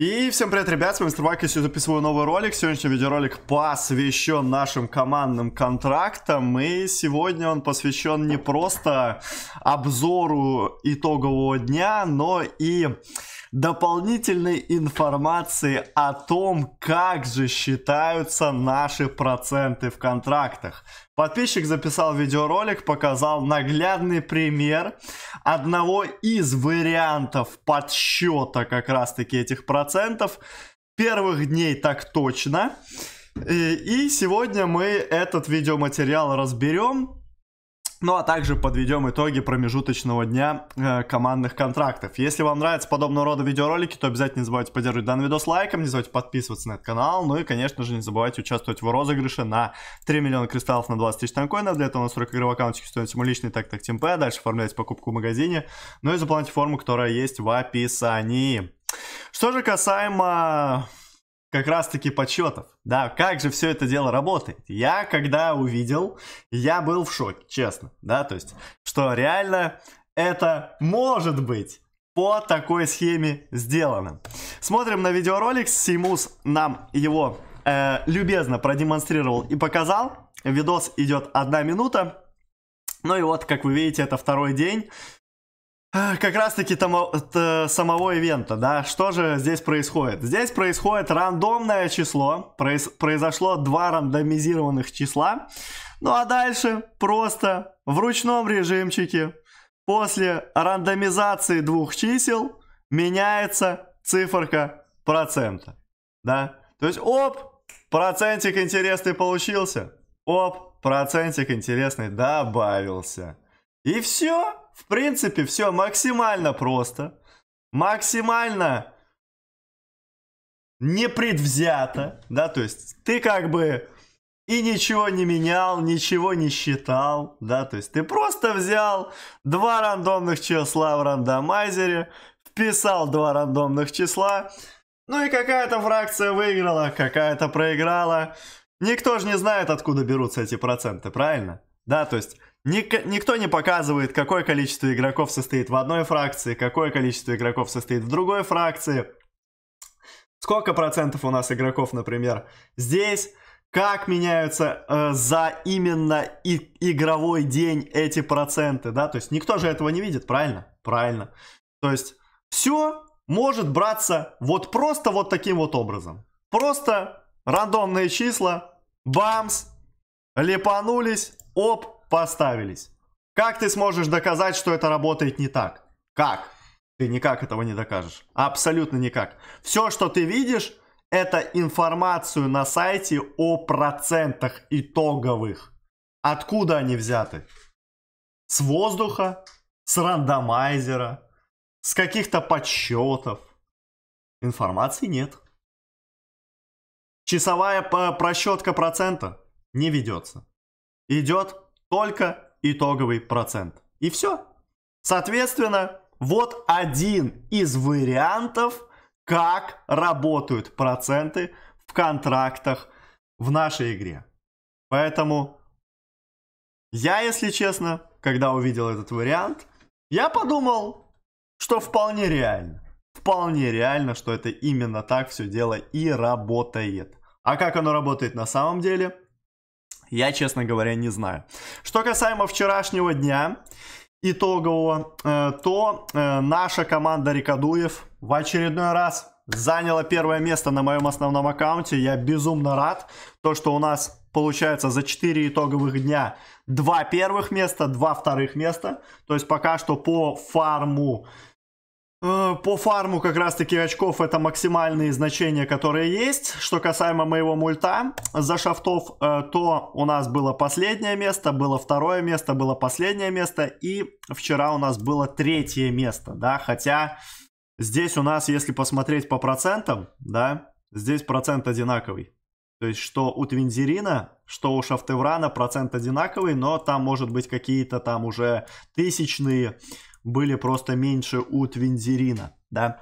И всем привет, ребят, с вами Старбак, я сегодня записываю новый ролик. Сегодняшний видеоролик посвящен нашим командным контрактам. И сегодня он посвящен не просто обзору итогового дня, но и дополнительной информации о том, как же считаются наши проценты в контрактах. Подписчик записал видеоролик, показал наглядный пример одного из вариантов подсчета как раз-таки этих процентов. Первых дней так точно. И, э, и сегодня мы этот видеоматериал разберем ну а также подведем итоги промежуточного дня э, командных контрактов. Если вам нравятся подобного рода видеоролики, то обязательно не забывайте поддерживать данный видос лайком, не забывайте подписываться на этот канал, ну и, конечно же, не забывайте участвовать в розыгрыше на 3 миллиона кристаллов на 20 тысяч танкоинов. Для этого у нас 40 игровых аккаунтики стоит ему личный так так темп, дальше оформлять покупку в магазине, ну и заполняйте форму, которая есть в описании. Что же касаемо как раз-таки подсчетов. Да, как же все это дело работает? Я, когда увидел, я был в шоке, честно. Да, то есть, что реально это может быть по такой схеме сделано. Смотрим на видеоролик. Симус нам его э, любезно продемонстрировал и показал. Видос идет одна минута. Ну и вот, как вы видите, это второй день. А, как раз-таки самого ивента, да, что же здесь происходит? Здесь происходит рандомное число, Произ произошло два рандомизированных числа, ну а дальше просто в ручном режимчике после рандомизации двух чисел меняется циферка процента, да, то есть оп, процентик интересный получился, оп, процентик интересный добавился. И все. В принципе, все максимально просто. Максимально непредвзято. Да, то есть ты как бы и ничего не менял, ничего не считал, да, то есть ты просто взял два рандомных числа в рандомайзере, вписал два рандомных числа, ну и какая-то фракция выиграла, какая-то проиграла. Никто же не знает, откуда берутся эти проценты, правильно? Да, то есть Ник- никто не показывает, какое количество игроков состоит в одной фракции, какое количество игроков состоит в другой фракции. Сколько процентов у нас игроков, например, здесь? Как меняются э, за именно и- игровой день эти проценты, да? То есть никто же этого не видит, правильно? Правильно. То есть все может браться вот просто вот таким вот образом. Просто рандомные числа, бамс, лепанулись, оп, поставились. Как ты сможешь доказать, что это работает не так? Как? Ты никак этого не докажешь. Абсолютно никак. Все, что ты видишь, это информацию на сайте о процентах итоговых. Откуда они взяты? С воздуха, с рандомайзера, с каких-то подсчетов. Информации нет. Часовая э, просчетка процента не ведется. Идет только итоговый процент. И все. Соответственно, вот один из вариантов, как работают проценты в контрактах в нашей игре. Поэтому я, если честно, когда увидел этот вариант, я подумал, что вполне реально. Вполне реально, что это именно так все дело и работает. А как оно работает на самом деле, я, честно говоря, не знаю. Что касаемо вчерашнего дня, итогового, э, то э, наша команда Рикадуев в очередной раз заняла первое место на моем основном аккаунте. Я безумно рад, то что у нас получается за 4 итоговых дня 2 первых места, 2 вторых места. То есть пока что по фарму Э, по фарму как раз таки очков это максимальные значения, которые есть. Что касаемо моего мульта за шафтов, э, то у нас было последнее место, было второе место, было последнее место. И вчера у нас было третье место, да. Хотя здесь у нас, если посмотреть по процентам, да, здесь процент одинаковый. То есть, что у Твинзерина, что у Шафтеврана процент одинаковый, но там может быть какие-то там уже тысячные были просто меньше у Твинзерина, да.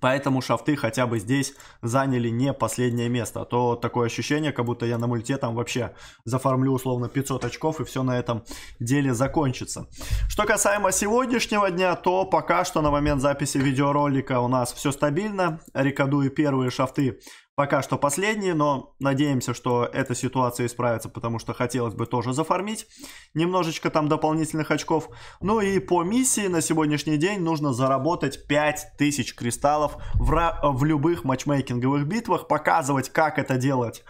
Поэтому шафты хотя бы здесь заняли не последнее место. А то такое ощущение, как будто я на мульте там вообще зафармлю условно 500 очков и все на этом деле закончится. Что касаемо сегодняшнего дня, то пока что на момент записи видеоролика у нас все стабильно. Рикадуи первые шафты Пока что последние, но надеемся, что эта ситуация исправится, потому что хотелось бы тоже зафармить немножечко там дополнительных очков. Ну и по миссии на сегодняшний день нужно заработать 5000 кристаллов в, в любых матчмейкинговых битвах, показывать, как это делать.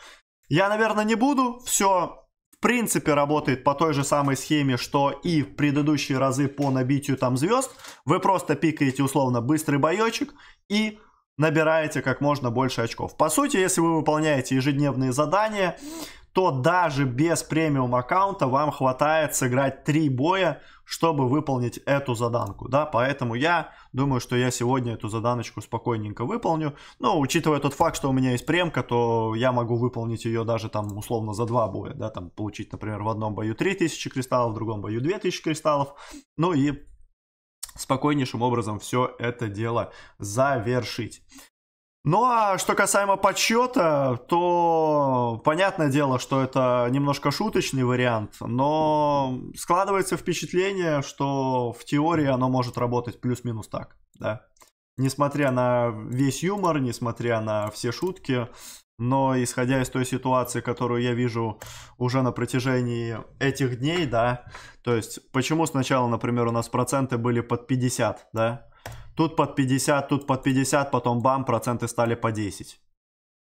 Я, наверное, не буду, все в принципе работает по той же самой схеме, что и в предыдущие разы по набитию там звезд. Вы просто пикаете условно быстрый боечек и набираете как можно больше очков. По сути, если вы выполняете ежедневные задания, то даже без премиум аккаунта вам хватает сыграть 3 боя, чтобы выполнить эту заданку, да, поэтому я думаю, что я сегодня эту заданочку спокойненько выполню, но учитывая тот факт, что у меня есть премка, то я могу выполнить ее даже там условно за два боя, да, там получить, например, в одном бою 3000 кристаллов, в другом бою 2000 кристаллов, ну и спокойнейшим образом все это дело завершить. Ну а что касаемо подсчета, то понятное дело, что это немножко шуточный вариант, но складывается впечатление, что в теории оно может работать плюс-минус так, да несмотря на весь юмор, несмотря на все шутки, но исходя из той ситуации, которую я вижу уже на протяжении этих дней, да, то есть почему сначала, например, у нас проценты были под 50, да, тут под 50, тут под 50, потом бам, проценты стали по 10.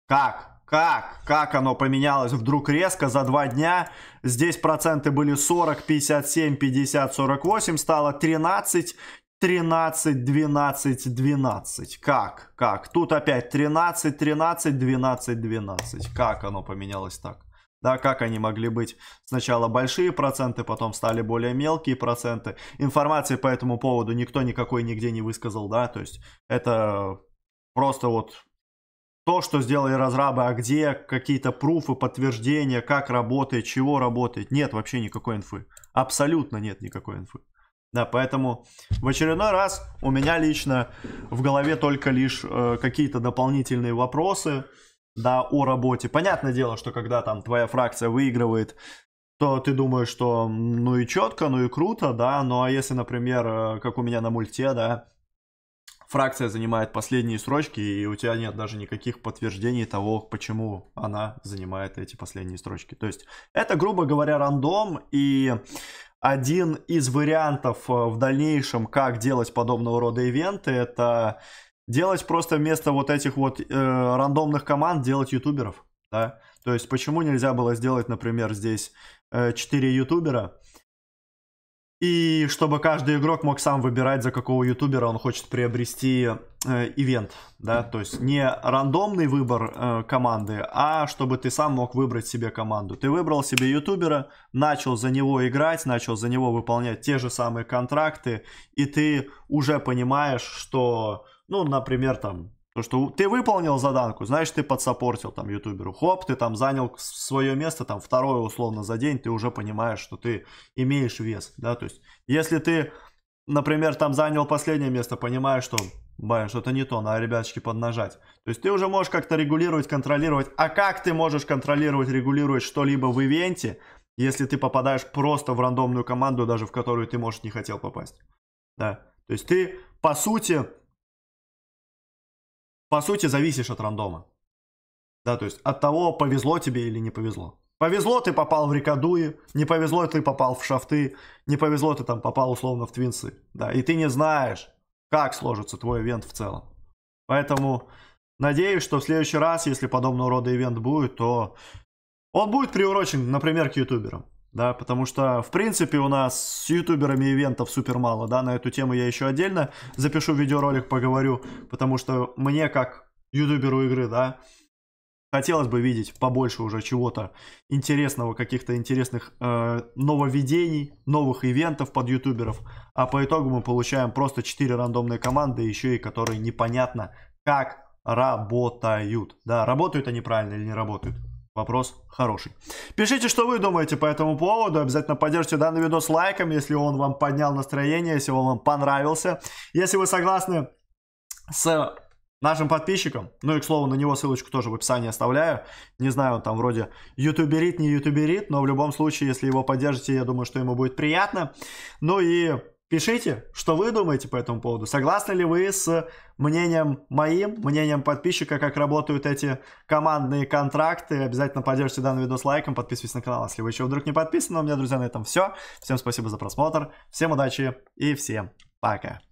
Как? Как? Как оно поменялось вдруг резко за два дня? Здесь проценты были 40, 57, 50, 48, стало 13, 13, 12, 12. Как? Как? Тут опять 13, 13, 12, 12. Как оно поменялось так? Да, как они могли быть сначала большие проценты, потом стали более мелкие проценты. Информации по этому поводу никто никакой нигде не высказал, да, то есть это просто вот то, что сделали разрабы, а где какие-то пруфы, подтверждения, как работает, чего работает. Нет вообще никакой инфы. Абсолютно нет никакой инфы. Да, поэтому в очередной раз у меня лично в голове только лишь э, какие-то дополнительные вопросы, да, о работе. Понятное дело, что когда там твоя фракция выигрывает, то ты думаешь, что ну и четко, ну и круто, да, ну а если, например, э, как у меня на мульте, да, фракция занимает последние строчки, и у тебя нет даже никаких подтверждений того, почему она занимает эти последние строчки. То есть это, грубо говоря, рандом, и один из вариантов э, в дальнейшем, как делать подобного рода ивенты, это делать просто вместо вот этих вот э, рандомных команд, делать ютуберов, да. То есть почему нельзя было сделать, например, здесь э, 4 ютубера, и чтобы каждый игрок мог сам выбирать, за какого ютубера он хочет приобрести э, ивент, да, то есть не рандомный выбор э, команды, а чтобы ты сам мог выбрать себе команду. Ты выбрал себе ютубера, начал за него играть, начал за него выполнять те же самые контракты, и ты уже понимаешь, что, ну, например, там то, что ты выполнил заданку, знаешь, ты подсопортил там ютуберу. Хоп, ты там занял свое место, там второе условно за день, ты уже понимаешь, что ты имеешь вес, да, то есть, если ты, например, там занял последнее место, понимаешь, что, блин, что-то не то, надо, ребяточки, поднажать. То есть, ты уже можешь как-то регулировать, контролировать, а как ты можешь контролировать, регулировать что-либо в ивенте, если ты попадаешь просто в рандомную команду, даже в которую ты, может, не хотел попасть, да. То есть, ты, по сути, по сути, зависишь от рандома. Да, то есть от того, повезло тебе или не повезло. Повезло, ты попал в Рикадуи, не повезло, ты попал в шафты, не повезло, ты там попал условно в Твинсы. Да, и ты не знаешь, как сложится твой ивент в целом. Поэтому надеюсь, что в следующий раз, если подобного рода ивент будет, то он будет приурочен, например, к ютуберам да, потому что, в принципе, у нас с ютуберами ивентов супер мало, да, на эту тему я еще отдельно запишу видеоролик, поговорю, потому что мне, как ютуберу игры, да, хотелось бы видеть побольше уже чего-то интересного, каких-то интересных э, нововведений, новых ивентов под ютуберов, а по итогу мы получаем просто 4 рандомные команды, еще и которые непонятно, как работают, да, работают они правильно или не работают. Вопрос хороший. Пишите, что вы думаете по этому поводу. Обязательно поддержите данный видос лайком, если он вам поднял настроение, если он вам понравился. Если вы согласны с нашим подписчиком. ну и, к слову, на него ссылочку тоже в описании оставляю. Не знаю, он там вроде ютуберит, не ютуберит, но в любом случае, если его поддержите, я думаю, что ему будет приятно. Ну и Пишите, что вы думаете по этому поводу. Согласны ли вы с мнением моим, мнением подписчика, как работают эти командные контракты? Обязательно поддержите данный видос лайком, подписывайтесь на канал, если вы еще вдруг не подписаны. У меня, друзья, на этом все. Всем спасибо за просмотр, всем удачи и всем пока.